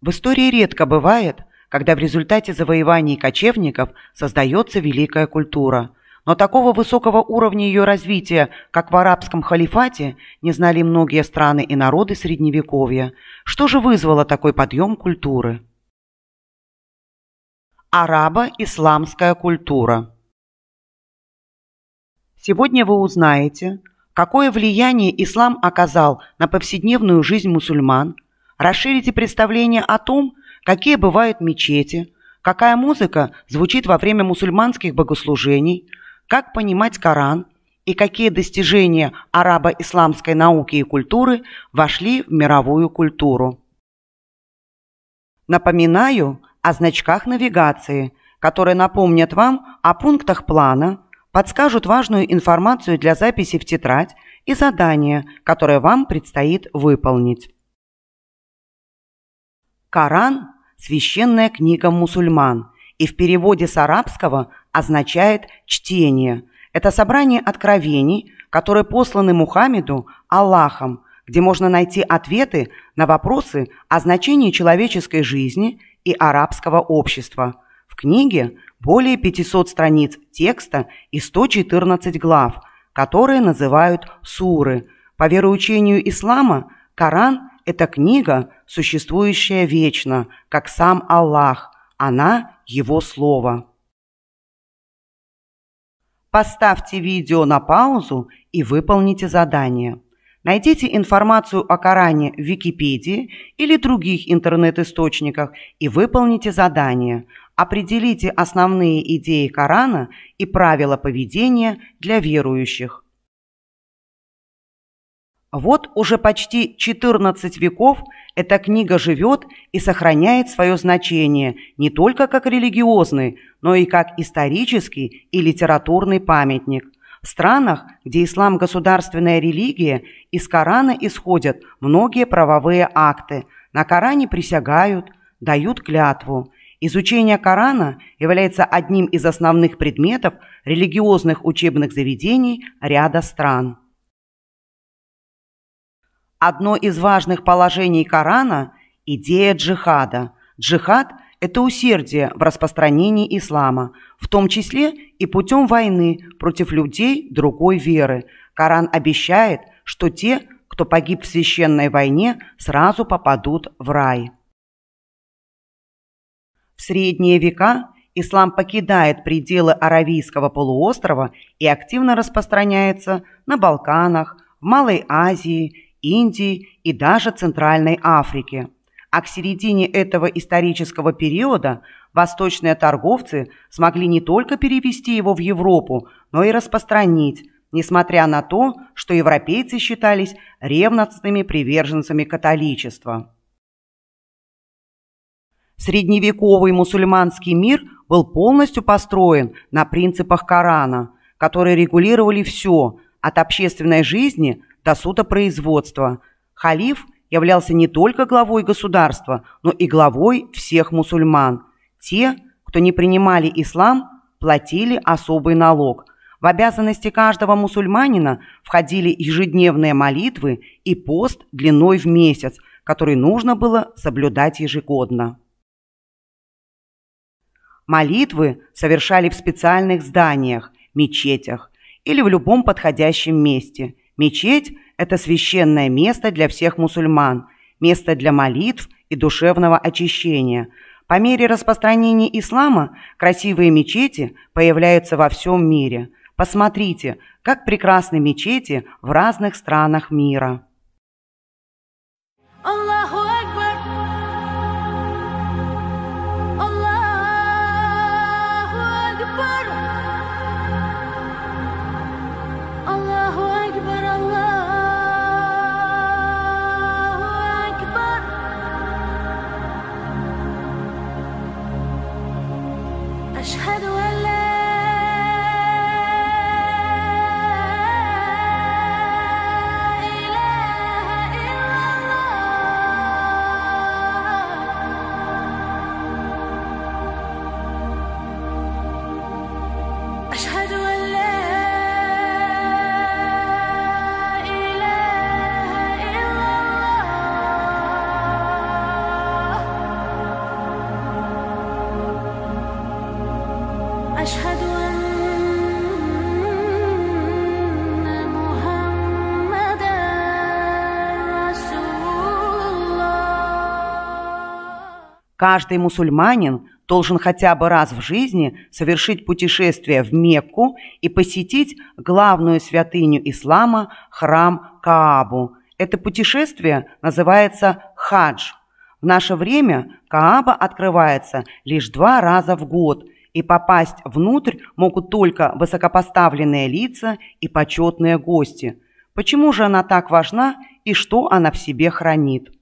В истории редко бывает, когда в результате завоеваний кочевников создается великая культура. Но такого высокого уровня ее развития, как в арабском халифате, не знали многие страны и народы Средневековья. Что же вызвало такой подъем культуры? Арабо-исламская культура Сегодня вы узнаете, какое влияние ислам оказал на повседневную жизнь мусульман – Расширите представление о том, какие бывают мечети, какая музыка звучит во время мусульманских богослужений, как понимать Коран и какие достижения арабо-исламской науки и культуры вошли в мировую культуру. Напоминаю о значках навигации, которые напомнят вам о пунктах плана, подскажут важную информацию для записи в тетрадь и задания, которые вам предстоит выполнить. Коран – священная книга мусульман и в переводе с арабского означает «чтение». Это собрание откровений, которые посланы Мухаммеду Аллахом, где можно найти ответы на вопросы о значении человеческой жизни и арабского общества. В книге более 500 страниц текста и 114 глав, которые называют суры. По вероучению ислама Коран –– это книга, существующая вечно, как сам Аллах. Она – Его Слово. Поставьте видео на паузу и выполните задание. Найдите информацию о Коране в Википедии или других интернет-источниках и выполните задание. Определите основные идеи Корана и правила поведения для верующих. Вот уже почти 14 веков эта книга живет и сохраняет свое значение не только как религиозный, но и как исторический и литературный памятник. В странах, где ислам – государственная религия, из Корана исходят многие правовые акты. На Коране присягают, дают клятву. Изучение Корана является одним из основных предметов религиозных учебных заведений ряда стран. Одно из важных положений Корана – идея джихада. Джихад – это усердие в распространении ислама, в том числе и путем войны против людей другой веры. Коран обещает, что те, кто погиб в священной войне, сразу попадут в рай. В средние века ислам покидает пределы Аравийского полуострова и активно распространяется на Балканах, в Малой Азии Индии и даже Центральной Африки. А к середине этого исторического периода восточные торговцы смогли не только перевести его в Европу, но и распространить, несмотря на то, что европейцы считались ревностными приверженцами католичества. Средневековый мусульманский мир был полностью построен на принципах Корана, которые регулировали все – от общественной жизни до судопроизводства. Халиф являлся не только главой государства, но и главой всех мусульман. Те, кто не принимали ислам, платили особый налог. В обязанности каждого мусульманина входили ежедневные молитвы и пост длиной в месяц, который нужно было соблюдать ежегодно. Молитвы совершали в специальных зданиях, мечетях или в любом подходящем месте – Мечеть – это священное место для всех мусульман, место для молитв и душевного очищения. По мере распространения ислама красивые мечети появляются во всем мире. Посмотрите, как прекрасны мечети в разных странах мира. Каждый мусульманин должен хотя бы раз в жизни совершить путешествие в Мекку и посетить главную святыню ислама – храм Каабу. Это путешествие называется хадж. В наше время Кааба открывается лишь два раза в год, и попасть внутрь могут только высокопоставленные лица и почетные гости. Почему же она так важна и что она в себе хранит?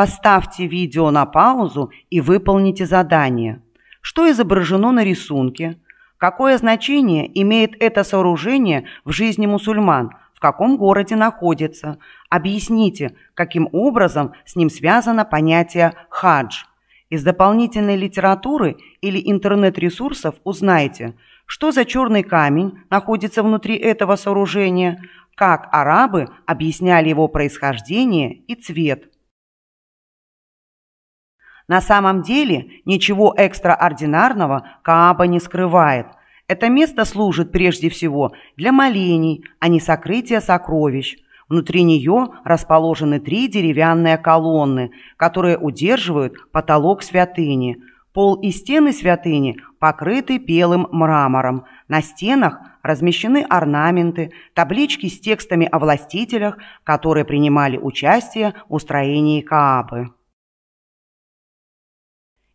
Поставьте видео на паузу и выполните задание. Что изображено на рисунке? Какое значение имеет это сооружение в жизни мусульман? В каком городе находится? Объясните, каким образом с ним связано понятие «хадж». Из дополнительной литературы или интернет-ресурсов узнайте, что за черный камень находится внутри этого сооружения, как арабы объясняли его происхождение и цвет, на самом деле ничего экстраординарного Кааба не скрывает. Это место служит прежде всего для молений, а не сокрытия сокровищ. Внутри нее расположены три деревянные колонны, которые удерживают потолок святыни. Пол и стены святыни покрыты белым мрамором. На стенах размещены орнаменты, таблички с текстами о властителях, которые принимали участие в устроении Каабы.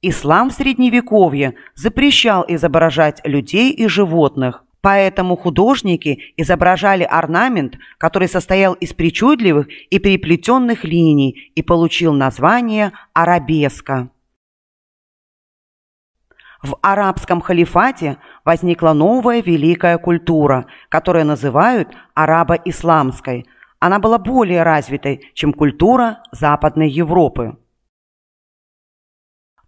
Ислам в Средневековье запрещал изображать людей и животных, поэтому художники изображали орнамент, который состоял из причудливых и переплетенных линий и получил название «арабеска». В арабском халифате возникла новая великая культура, которую называют арабо-исламской. Она была более развитой, чем культура Западной Европы.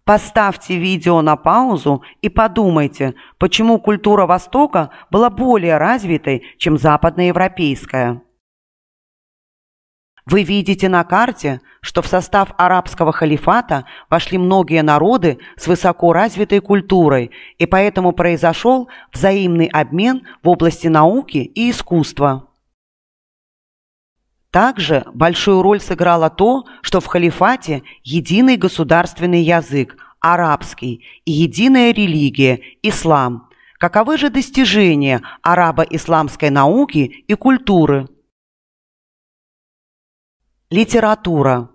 Поставьте видео на паузу и подумайте, почему культура Востока была более развитой, чем западноевропейская. Вы видите на карте, что в состав арабского халифата вошли многие народы с высоко развитой культурой, и поэтому произошел взаимный обмен в области науки и искусства. Также большую роль сыграло то, что в халифате единый государственный язык – арабский и единая религия – ислам. Каковы же достижения арабо-исламской науки и культуры? Литература.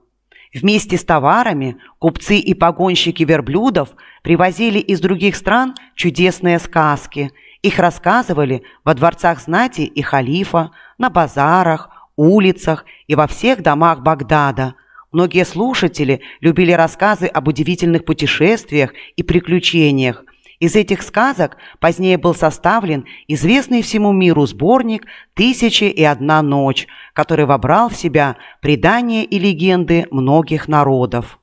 Вместе с товарами купцы и погонщики верблюдов привозили из других стран чудесные сказки. Их рассказывали во дворцах знати и халифа, на базарах, улицах и во всех домах Багдада. Многие слушатели любили рассказы об удивительных путешествиях и приключениях. Из этих сказок позднее был составлен известный всему миру сборник «Тысячи и одна ночь», который вобрал в себя предания и легенды многих народов.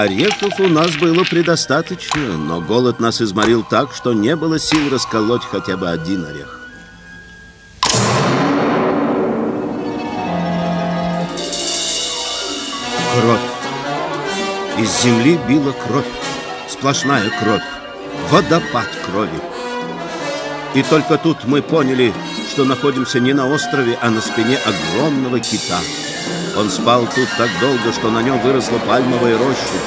Орехов у нас было предостаточно, но голод нас изморил так, что не было сил расколоть хотя бы один орех. Кровь. Из земли била кровь. Сплошная кровь. Водопад крови. И только тут мы поняли, что находимся не на острове, а на спине огромного кита. Он спал тут так долго, что на нем выросла пальмовая роща.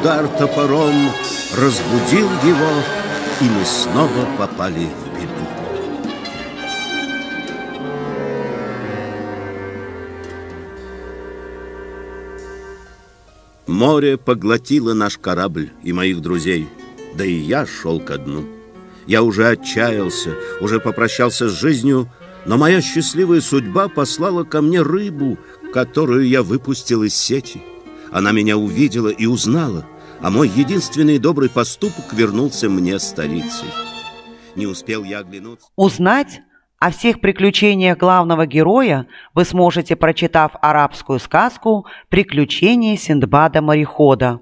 Удар топором разбудил его, и мы снова попали в беду. Море поглотило наш корабль и моих друзей, да и я шел ко дну. Я уже отчаялся, уже попрощался с жизнью, но моя счастливая судьба послала ко мне рыбу, которую я выпустил из сети. Она меня увидела и узнала, а мой единственный добрый поступок вернулся мне столицей. Не успел я оглянуться. Узнать о всех приключениях главного героя вы сможете, прочитав арабскую сказку «Приключения Синдбада-морехода».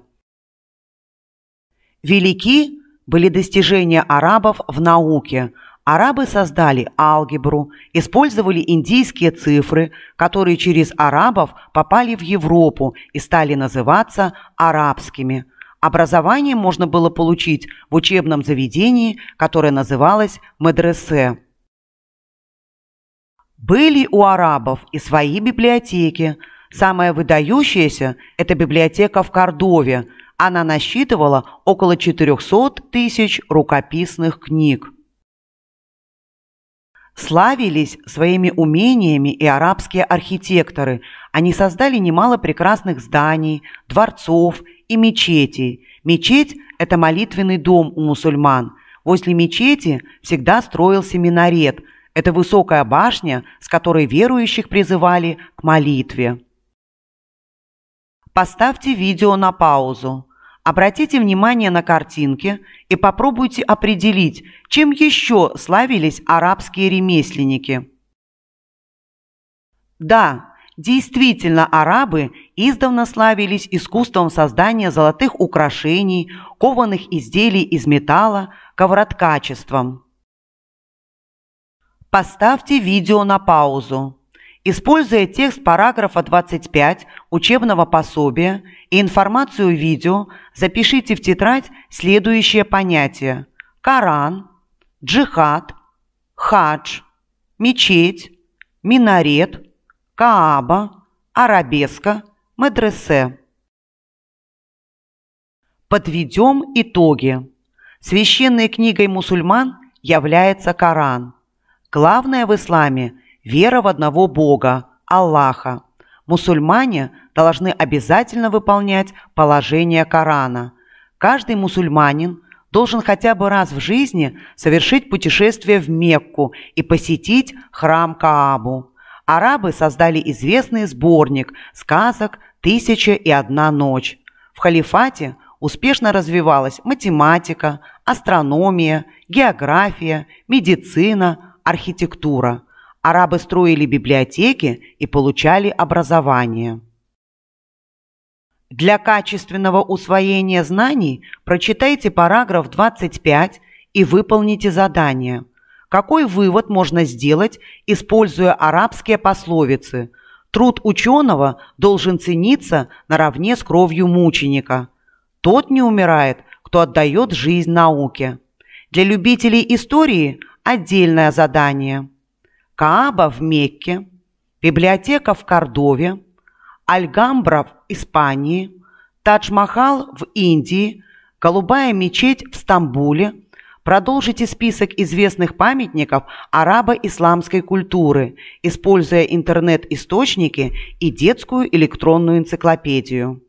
Велики были достижения арабов в науке – Арабы создали алгебру, использовали индийские цифры, которые через арабов попали в Европу и стали называться арабскими. Образование можно было получить в учебном заведении, которое называлось медресе. Были у арабов и свои библиотеки. Самая выдающаяся – это библиотека в Кордове. Она насчитывала около 400 тысяч рукописных книг. Славились своими умениями и арабские архитекторы. Они создали немало прекрасных зданий, дворцов и мечетей. Мечеть – это молитвенный дом у мусульман. Возле мечети всегда строился минарет. Это высокая башня, с которой верующих призывали к молитве. Поставьте видео на паузу. Обратите внимание на картинки и попробуйте определить, чем еще славились арабские ремесленники. Да, действительно, арабы издавна славились искусством создания золотых украшений, кованых изделий из металла, ковроткачеством. Поставьте видео на паузу. Используя текст параграфа 25 учебного пособия и информацию видео, запишите в тетрадь следующие понятия. Коран, джихад, хадж, мечеть, минарет, кааба, арабеска, медресе. Подведем итоги. Священной книгой мусульман является Коран. Главное в исламе – вера в одного Бога, Аллаха. Мусульмане должны обязательно выполнять положение Корана. Каждый мусульманин должен хотя бы раз в жизни совершить путешествие в Мекку и посетить храм Каабу. Арабы создали известный сборник сказок «Тысяча и одна ночь». В халифате успешно развивалась математика, астрономия, география, медицина, архитектура – арабы строили библиотеки и получали образование. Для качественного усвоения знаний прочитайте параграф 25 и выполните задание. Какой вывод можно сделать, используя арабские пословицы? Труд ученого должен цениться наравне с кровью мученика. Тот не умирает, кто отдает жизнь науке. Для любителей истории отдельное задание – Кааба в Мекке, библиотека в Кордове, Альгамбра в Испании, Тадж-Махал в Индии, Голубая мечеть в Стамбуле. Продолжите список известных памятников арабо-исламской культуры, используя интернет-источники и детскую электронную энциклопедию.